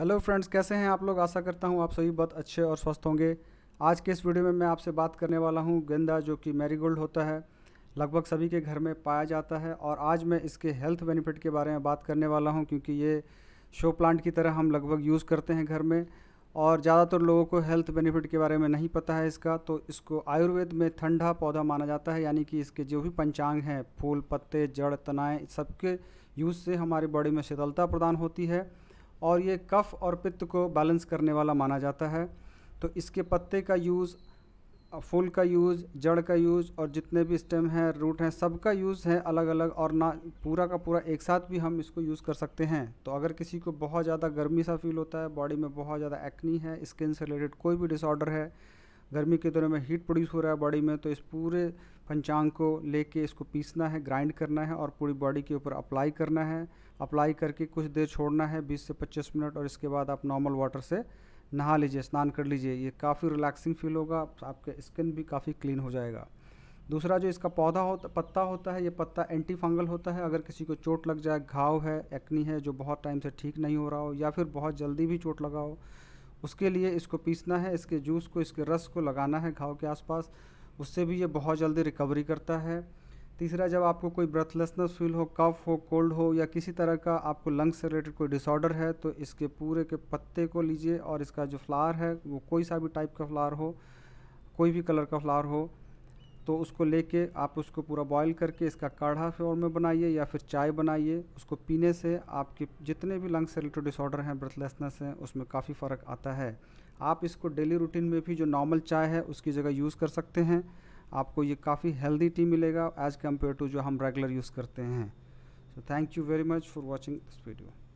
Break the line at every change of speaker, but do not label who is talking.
hello friends कैसे हैं आप लोग आशा करता हूं आप सभी बहुत अच्छे और स्वस्थ होंगे आज के इस वीडियो में मैं आपसे बात करने वाला हूं गेंदा जो कि मैरीगोल्ड होता है लगभग सभी के घर में पाया जाता है और आज मैं इसके हेल्थ बेनिफिट के बारे में बात करने वाला हूं क्योंकि ये शो प्लांट की तरह हम लगभग यूज़ करते हैं घर में और ज़्यादातर लोगों को हेल्थ बेनिफिट के बारे में नहीं पता है इसका तो इसको आयुर्वेद में ठंडा पौधा माना जाता है यानी कि इसके जो भी पंचांग हैं फूल पत्ते जड़ तनाएँ सबके यूज़ से हमारी बॉडी में शीतलता प्रदान होती है और ये कफ और पित्त को बैलेंस करने वाला माना जाता है तो इसके पत्ते का यूज़ फूल का यूज़ जड़ का यूज़ और जितने भी स्टेम हैं रूट हैं सब का यूज़ है अलग अलग और ना पूरा का पूरा एक साथ भी हम इसको यूज़ कर सकते हैं तो अगर किसी को बहुत ज़्यादा गर्मी सा फील होता है बॉडी में बहुत ज़्यादा एक्नी है स्किन से रिलेटेड कोई भी डिसऑर्डर है गर्मी के दौरान में हीट प्रोड्यूस हो रहा है बॉडी में तो इस पूरे पंचांग को लेके इसको पीसना है ग्राइंड करना है और पूरी बॉडी के ऊपर अप्लाई करना है अप्लाई करके कुछ देर छोड़ना है 20 से 25 मिनट और इसके बाद आप नॉर्मल वाटर से नहा लीजिए स्नान कर लीजिए ये काफ़ी रिलैक्सिंग फील होगा आपके स्किन भी काफ़ी क्लीन हो जाएगा दूसरा जो इसका पौधा होता पत्ता होता है ये पत्ता एंटी फंगल होता है अगर किसी को चोट लग जाए घाव है एक्नी है जो बहुत टाइम से ठीक नहीं हो रहा हो या फिर बहुत जल्दी भी चोट लगा हो उसके लिए इसको पीसना है इसके जूस को इसके रस को लगाना है घाव के आसपास उससे भी ये बहुत जल्दी रिकवरी करता है तीसरा जब आपको कोई ब्रथलेसनेस फील हो कफ हो कोल्ड हो या किसी तरह का आपको लंग्स से रिलेटेड कोई डिसऑर्डर है तो इसके पूरे के पत्ते को लीजिए और इसका जो फ्लावर है वो कोई सा भी टाइप का फ्लावर हो कोई भी कलर का फ्लावर हो तो उसको लेके आप उसको पूरा बॉईल करके इसका काढ़ा फ्लोर में बनाइए या फिर चाय बनाइए उसको पीने से आपके जितने भी लंग्स रिलेटेड डिसऑर्डर हैं ब्रेथलेसनेस हैं उसमें काफ़ी फ़र्क आता है आप इसको डेली रूटीन में भी जो नॉर्मल चाय है उसकी जगह यूज़ कर सकते हैं आपको ये काफ़ी हेल्दी टी मिलेगा एज़ कम्पेयर टू जो हम रेगुलर यूज़ करते हैं so thank you very much for watching this video